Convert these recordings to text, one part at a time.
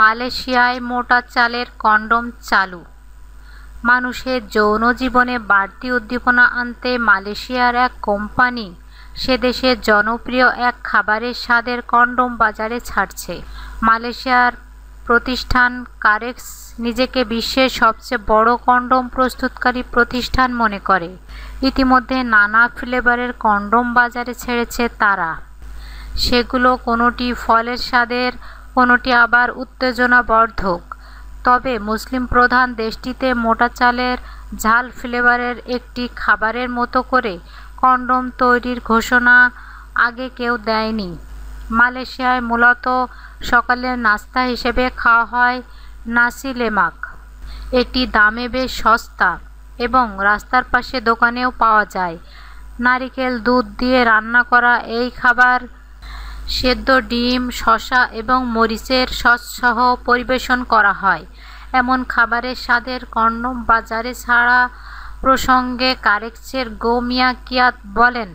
মালয়েশিয়ায় মোটা চালের কন্ডম চালু মানুষের যৌন জীবনে বাড়তি উদ্দীপনা আনতে মালয়েশিয়ার এক কোম্পানি সে দেশের জনপ্রিয় এক খাবারের স্বাদের কন্ডম বাজারে ছাড়ছে মালয়েশিয়ার প্রতিষ্ঠান কারেক্স নিজেকে বিশ্বের সবচেয়ে বড় কন্ডম প্রস্তুতকারী প্রতিষ্ঠান মনে করে ইতিমধ্যে নানা ফ্লেভারের কন্ডম বাজারে ছেড়েছে তারা সেগুলো কোনোটি ফলের স্বাদের কোনোটি আবার উত্তেজনা বর্ধক তবে মুসলিম প্রধান দেশটিতে মোটা চালের ঝাল ফ্লেভারের একটি খাবারের মতো করে কন্ডম তৈরির ঘোষণা আগে কেউ দেয়নি মালয়েশিয়ায় মূলত সকালের নাস্তা হিসেবে খাওয়া হয় নাসি লেমাক এটি দামে বেশ সস্তা এবং রাস্তার পাশে দোকানেও পাওয়া যায় নারিকেল দুধ দিয়ে রান্না করা এই খাবার সেদ্ধ ডিম শশা এবং মরিচের সহ পরিবেশন করা হয় এমন খাবারের স্বাদের কর্ণ বাজারে ছাড়া প্রসঙ্গে কারেক্সের গোমিয়া কিয়াত বলেন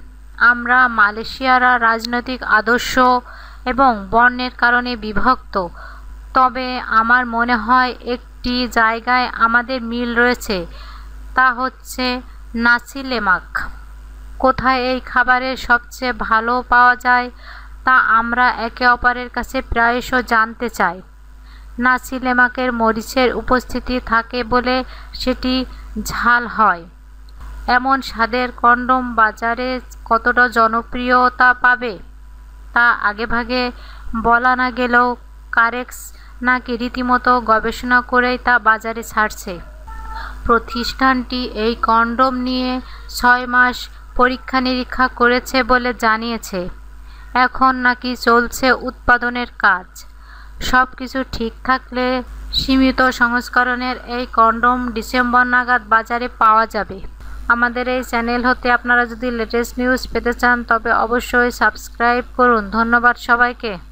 আমরা মালয়েশিয়ারা রাজনৈতিক আদর্শ এবং বর্ণের কারণে বিভক্ত তবে আমার মনে হয় একটি জায়গায় আমাদের মিল রয়েছে তা হচ্ছে নাসিলেমাক কোথায় এই খাবারের সবচেয়ে ভালো পাওয়া যায় তা আমরা একে অপরের কাছে প্রায়শ জানতে চাই না সিলেমাকের মরিচের উপস্থিতি থাকে বলে সেটি ঝাল হয় এমন স্বাদের কন্ডম বাজারে কতটা জনপ্রিয়তা পাবে তা আগেভাগে বলা না গেলেও কারেক্স নাকি রীতিমতো গবেষণা করেই তা বাজারে ছাড়ছে প্রতিষ্ঠানটি এই কন্ডম নিয়ে ছয় মাস পরীক্ষা নিরীক্ষা করেছে বলে জানিয়েছে এখন নাকি চলছে উৎপাদনের কাজ সব কিছু ঠিক থাকলে সীমিত সংস্করণের এই কন্ডম ডিসেম্বর নাগাদ বাজারে পাওয়া যাবে আমাদের এই চ্যানেল হতে আপনারা যদি লেটেস্ট নিউজ পেতে চান তবে অবশ্যই সাবস্ক্রাইব করুন ধন্যবাদ সবাইকে